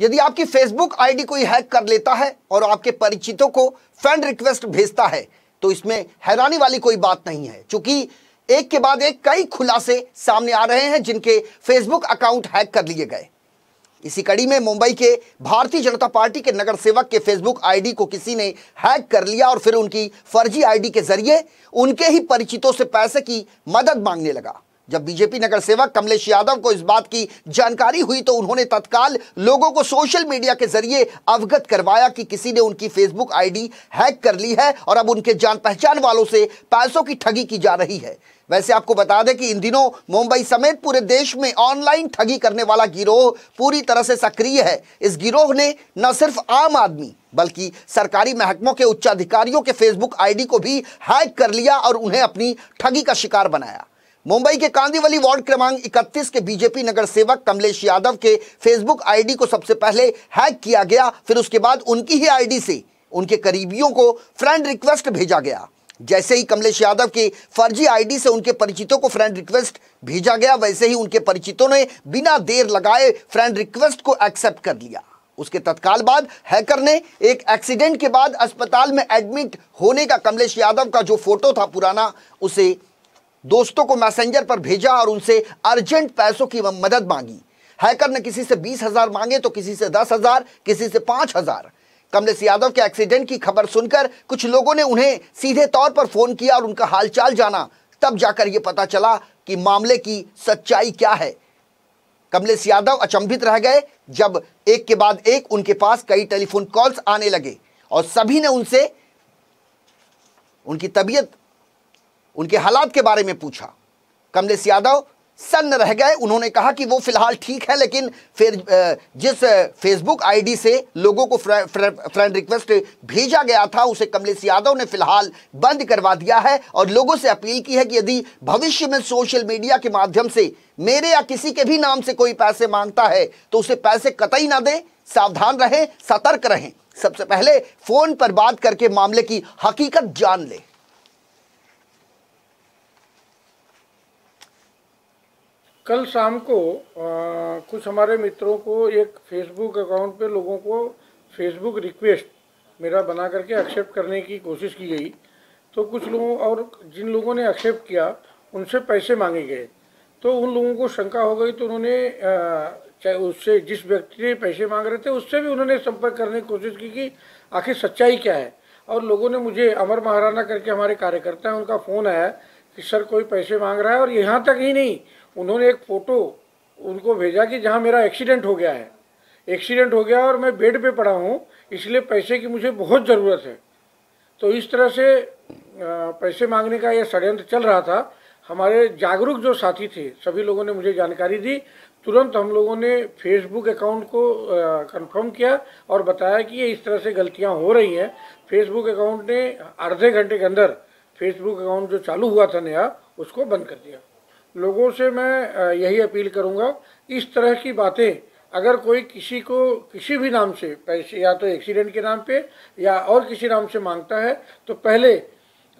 यदि आपकी Facebook ID कोई हैक कर लेता है और आपके परिचितों को फ्रेंड रिक्वेस्ट भेजता है तो इसमें हैरानी वाली कोई बात नहीं है चूंकि एक के बाद एक कई खुलासे सामने आ रहे हैं जिनके फेसबुक अकाउंट हैक कर लिए गए इसी कड़ी में मुंबई के भारतीय जनता पार्टी के नगर सेवक के फेसबुक आईडी को किसी ने हैक कर लिया और फिर उनकी फर्जी आईडी के जरिए उनके ही परिचितों से पैसे की मदद मांगने लगा जब बीजेपी नगर सेवक कमलेश यादव को इस बात की जानकारी हुई तो उन्होंने तत्काल लोगों को सोशल मीडिया के जरिए अवगत करवाया कि किसी ने उनकी फेसबुक आईडी हैक कर ली है और अब उनके जान पहचान वालों से पैसों की ठगी की जा रही है वैसे आपको बता दें कि इन दिनों मुंबई समेत पूरे देश में ऑनलाइन ठगी करने वाला गिरोह पूरी तरह से सक्रिय है इस गिरोह ने न सिर्फ आम आदमी बल्कि सरकारी महकमों के उच्चाधिकारियों के फेसबुक आईडी को भी हैक कर लिया और उन्हें अपनी ठगी का शिकार बनाया मुंबई के कांदीवली वार्ड क्रमांक 31 के बीजेपी नगर सेवक कमलेश यादव के फेसबुक आईडी को सबसे पहले हैक किया गया फिर उसके बाद उनकी ही आईडी से उनके करीबियों को फ्रेंड रिक्वेस्ट भेजा गया जैसे ही कमलेश यादव के फर्जी आईडी से उनके परिचितों को फ्रेंड रिक्वेस्ट भेजा गया वैसे ही उनके परिचितों ने बिना देर लगाए फ्रेंड रिक्वेस्ट को एक्सेप्ट कर लिया उसके तत्काल बाद हैकर ने एक एक्सीडेंट के बाद अस्पताल में एडमिट होने का कमलेश यादव का जो फोटो था पुराना उसे दोस्तों को मैसेंजर पर भेजा और उनसे अर्जेंट पैसों की मदद मांगी हैकर ने किसी से बीस हजार मांगे तो किसी से दस हजार किसी से पांच हजार कमलेश यादव के एक्सीडेंट की खबर सुनकर कुछ लोगों ने उन्हें सीधे तौर पर फोन किया और उनका हालचाल जाना तब जाकर यह पता चला कि मामले की सच्चाई क्या है कमलेश यादव अचंभित रह गए जब एक के बाद एक उनके पास कई टेलीफोन कॉल्स आने लगे और सभी ने उनसे उनकी तबीयत उनके हालात के बारे में पूछा कमलेश यादव सन्न रह गए उन्होंने कहा कि वो फिलहाल ठीक है लेकिन फिर जिस फेसबुक आईडी से लोगों को फ्रेंड रिक्वेस्ट भेजा गया था उसे कमलेश यादव ने फिलहाल बंद करवा दिया है और लोगों से अपील की है कि यदि भविष्य में सोशल मीडिया के माध्यम से मेरे या किसी के भी नाम से कोई पैसे मांगता है तो उसे पैसे कतई ना दे सावधान रहें सतर्क रहें सबसे पहले फोन पर बात करके मामले की हकीकत जान लें कल शाम को आ, कुछ हमारे मित्रों को एक फेसबुक अकाउंट पे लोगों को फेसबुक रिक्वेस्ट मेरा बना करके एक्सेप्ट करने की कोशिश की गई तो कुछ लोगों और जिन लोगों ने एक्सेप्ट किया उनसे पैसे मांगे गए तो उन लोगों को शंका हो गई तो उन्होंने चाहे उससे जिस व्यक्ति ने पैसे मांग रहे थे उससे भी उन्होंने संपर्क करने की कोशिश की कि आखिर सच्चाई क्या है और लोगों ने मुझे अमर महाराणा करके हमारे कार्यकर्ता हैं उनका फ़ोन आया कि सर कोई पैसे मांग रहा है और यहाँ तक ही नहीं उन्होंने एक फ़ोटो उनको भेजा कि जहाँ मेरा एक्सीडेंट हो गया है एक्सीडेंट हो गया और मैं बेड पे पड़ा हूँ इसलिए पैसे की मुझे बहुत ज़रूरत है तो इस तरह से पैसे मांगने का यह षडयंत्र चल रहा था हमारे जागरूक जो साथी थे सभी लोगों ने मुझे जानकारी दी तुरंत हम लोगों ने फेसबुक अकाउंट को कंफर्म किया और बताया कि ये इस तरह से गलतियां हो रही हैं फेसबुक अकाउंट ने आधे घंटे के अंदर फेसबुक अकाउंट जो चालू हुआ था नया उसको बंद कर दिया लोगों से मैं यही अपील करूँगा इस तरह की बातें अगर कोई किसी को किसी भी नाम से पैसे या तो एक्सीडेंट के नाम पे या और किसी नाम से मांगता है तो पहले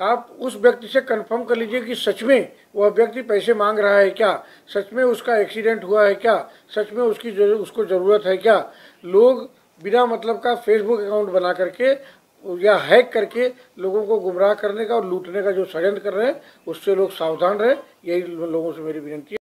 आप उस व्यक्ति से कंफर्म कर लीजिए कि सच में वह व्यक्ति पैसे मांग रहा है क्या सच में उसका एक्सीडेंट हुआ है क्या सच में उसकी जरूर उसको ज़रूरत है क्या लोग बिना मतलब का फेसबुक अकाउंट बना करके या हैक करके लोगों को गुमराह करने का और लूटने का जो षडयंत्र कर रहे हैं उससे लोग सावधान रहे यही लोगों से मेरी विनती है